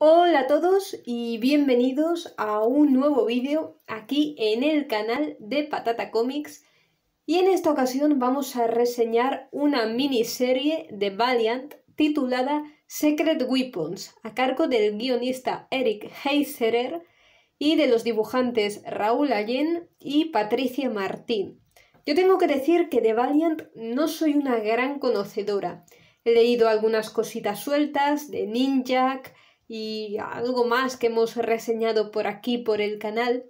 Hola a todos y bienvenidos a un nuevo vídeo aquí en el canal de Patata Comics y en esta ocasión vamos a reseñar una miniserie de Valiant titulada Secret Weapons a cargo del guionista Eric Heiserer y de los dibujantes Raúl Allen y Patricia Martín. Yo tengo que decir que de Valiant no soy una gran conocedora. He leído algunas cositas sueltas de Ninjak, y algo más que hemos reseñado por aquí, por el canal,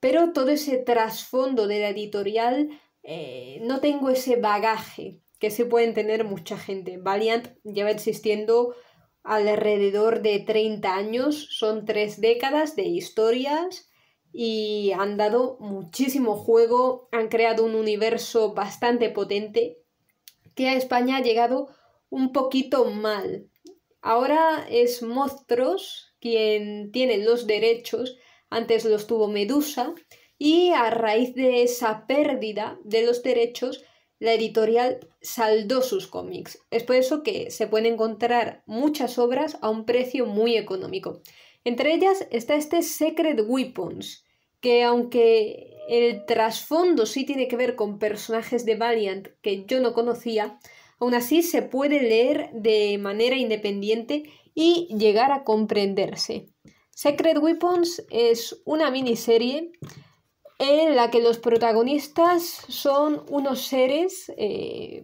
pero todo ese trasfondo de la editorial eh, no tengo ese bagaje que se pueden tener mucha gente. Valiant lleva existiendo alrededor de 30 años, son tres décadas de historias y han dado muchísimo juego, han creado un universo bastante potente que a España ha llegado un poquito mal, Ahora es Monstruos quien tiene los derechos, antes los tuvo Medusa, y a raíz de esa pérdida de los derechos, la editorial saldó sus cómics. Es por eso que se pueden encontrar muchas obras a un precio muy económico. Entre ellas está este Secret Weapons, que aunque el trasfondo sí tiene que ver con personajes de Valiant que yo no conocía, Aún así, se puede leer de manera independiente y llegar a comprenderse. Secret Weapons es una miniserie en la que los protagonistas son unos seres eh,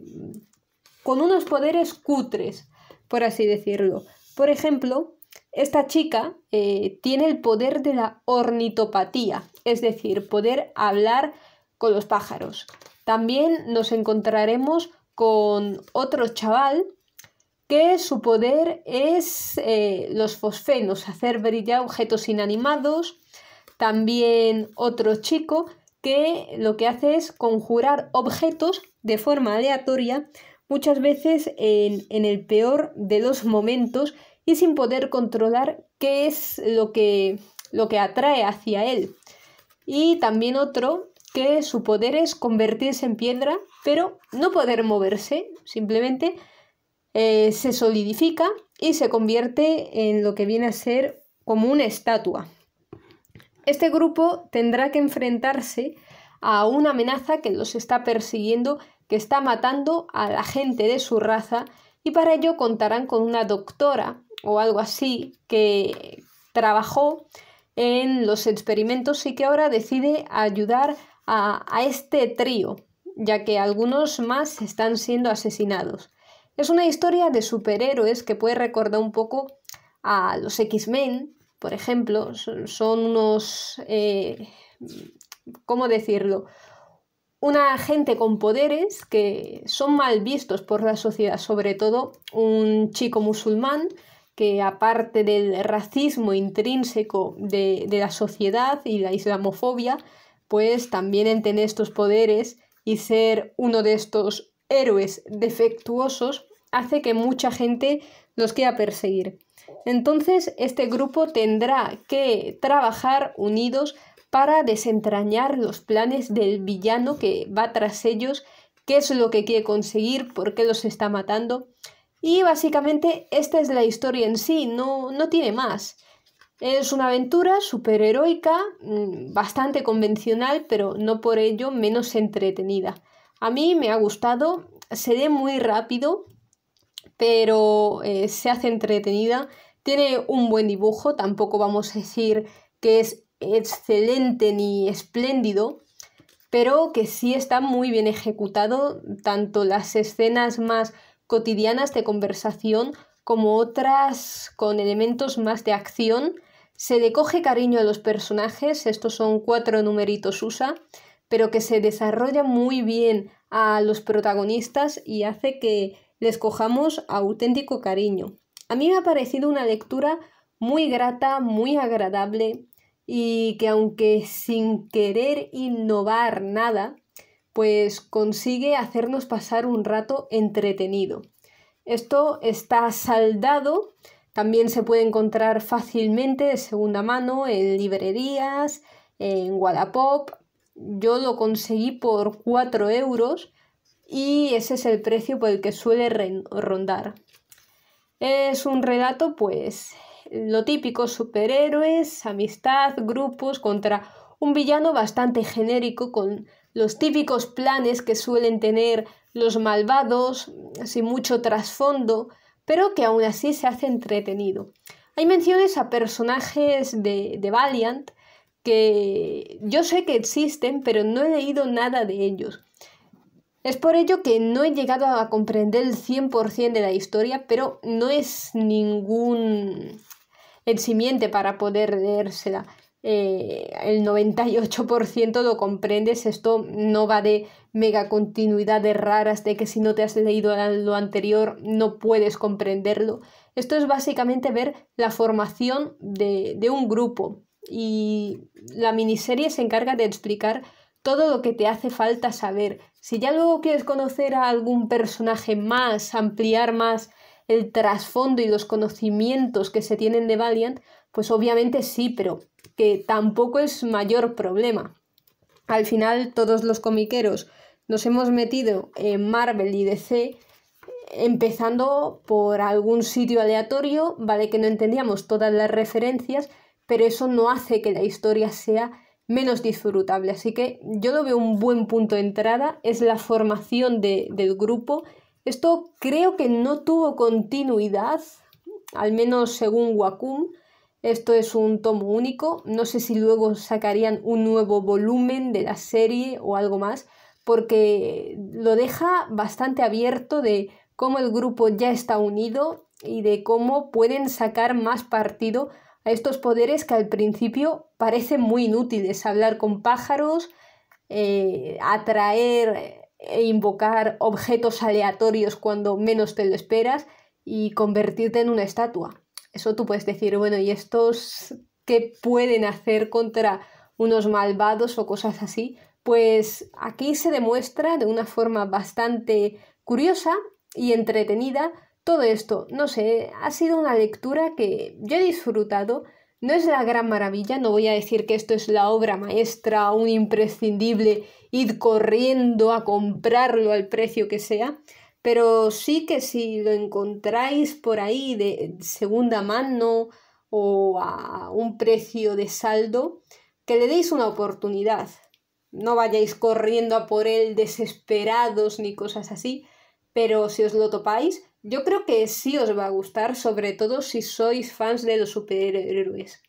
con unos poderes cutres, por así decirlo. Por ejemplo, esta chica eh, tiene el poder de la ornitopatía, es decir, poder hablar con los pájaros. También nos encontraremos con otro chaval que su poder es eh, los fosfenos, hacer brillar objetos inanimados. También otro chico que lo que hace es conjurar objetos de forma aleatoria, muchas veces en, el peor de los momentos y sin poder controlar qué es lo que, lo que atrae hacia él. Y también otro que su poder es convertirse en piedra, pero no poder moverse, simplemente eh, se solidifica y se convierte en lo que viene a ser como una estatua. Este grupo tendrá que enfrentarse a una amenaza que los está persiguiendo, que está matando a la gente de su raza, y para ello contarán con una doctora o algo así que trabajó en los experimentos y que ahora decide ayudar a, este trío, ya que algunos más están siendo asesinados. Es una historia de superhéroes que puede recordar un poco a los X-Men, por ejemplo, son unos, eh, ¿cómo decirlo? Una gente con poderes que son mal vistos por la sociedad, sobre todo un chico musulmán que aparte del racismo intrínseco de la sociedad y la islamofobia, pues también en tener estos poderes y ser uno de estos héroes defectuosos hace que mucha gente los quiera perseguir. Entonces, este grupo tendrá que trabajar unidos para desentrañar los planes del villano que va tras ellos, qué es lo que quiere conseguir, por qué los está matando. Y básicamente esta es la historia en sí, no, no tiene más. Es una aventura superheroica, mm, bastante convencional, pero no por ello menos entretenida. A mí me ha gustado, se ve muy rápido, pero eh, se hace entretenida. Tiene un buen dibujo, tampoco vamos a decir que es excelente ni espléndido, pero que sí está muy bien ejecutado, tanto las escenas más cotidianas de conversación como otras con elementos más de acción se le coge cariño a los personajes, estos son cuatro numeritos USA, pero que se desarrolla muy bien a los protagonistas y hace que les cojamos auténtico cariño. A mí me ha parecido una lectura muy grata, muy agradable y que aunque sin querer innovar nada, pues consigue hacernos pasar un rato entretenido. Esto está saldado también se puede encontrar fácilmente de segunda mano en librerías, en Wallapop. Yo lo conseguí por 4 euros y ese es el precio por el que suele rondar. Es un relato, pues, lo típico, superhéroes, amistad, grupos contra un villano bastante genérico con los típicos planes que suelen tener los malvados, sin mucho trasfondo, pero que aún así se hace entretenido. Hay menciones a personajes de, Valiant que yo sé que existen, pero no he leído nada de ellos. Es por ello que no he llegado a comprender el 100% de la historia, pero no es ningún simiente para poder leérsela. Eh, el 98% lo comprendes. Esto no va de mega de raras, de que si no te has leído lo anterior no puedes comprenderlo. Esto es básicamente ver la formación de, de un grupo y la miniserie se encarga de explicar todo lo que te hace falta saber. Si ya luego quieres conocer a algún personaje más, ampliar más el trasfondo y los conocimientos que se tienen de Valiant, pues obviamente sí, pero que tampoco es mayor problema. Al final todos los comiqueros nos hemos metido en Marvel y DC empezando por algún sitio aleatorio, vale que no entendíamos todas las referencias, pero eso no hace que la historia sea menos disfrutable. Así que yo lo veo un buen punto de entrada, es la formación del grupo. Esto creo que no tuvo continuidad, al menos según Wacom, esto es un tomo único, no sé si luego sacarían un nuevo volumen de la serie o algo más, porque lo deja bastante abierto de cómo el grupo ya está unido y de cómo pueden sacar más partido a estos poderes que al principio parecen muy inútiles, hablar con pájaros, eh, atraer e invocar objetos aleatorios cuando menos te lo esperas y convertirte en una estatua. Eso tú puedes decir, bueno, ¿y estos qué pueden hacer contra unos malvados o cosas así? Pues aquí se demuestra de una forma bastante curiosa y entretenida todo esto. No sé, ha sido una lectura que yo he disfrutado. No es la gran maravilla, no voy a decir que esto es la obra maestra, o un imprescindible, id corriendo a comprarlo al precio que sea, pero sí que si lo encontráis por ahí de segunda mano o a un precio de saldo, que le deis una oportunidad. No vayáis corriendo a por él desesperados ni cosas así, pero si os lo topáis, yo creo que sí os va a gustar, sobre todo si sois fans de los superhéroes.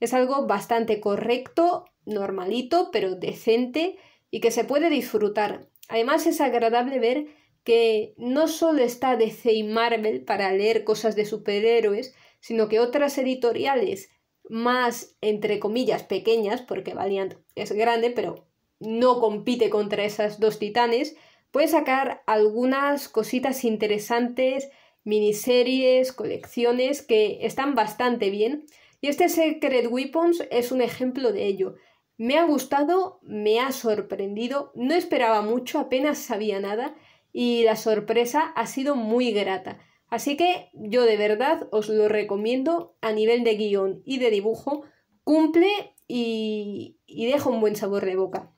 Es algo bastante correcto, normalito, pero decente y que se puede disfrutar. Además es agradable ver que no solo está DC y Marvel para leer cosas de superhéroes, sino que otras editoriales más, entre comillas, pequeñas, porque Valiant es grande, pero no compite contra esas dos titanes, puede sacar algunas cositas interesantes, miniseries, colecciones que están bastante bien. Y este Secret Weapons es un ejemplo de ello. Me ha gustado, me ha sorprendido, no esperaba mucho, apenas sabía nada y la sorpresa ha sido muy grata. Así que yo de verdad os lo recomiendo a nivel de guión y de dibujo, cumple y, y deja un buen sabor de boca.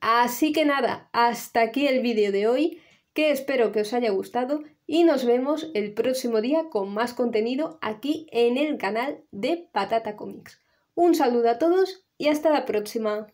Así que nada, hasta aquí el vídeo de hoy, que espero que os haya gustado y nos vemos el próximo día con más contenido aquí en el canal de Patata Comics. Un saludo a todos y hasta la próxima.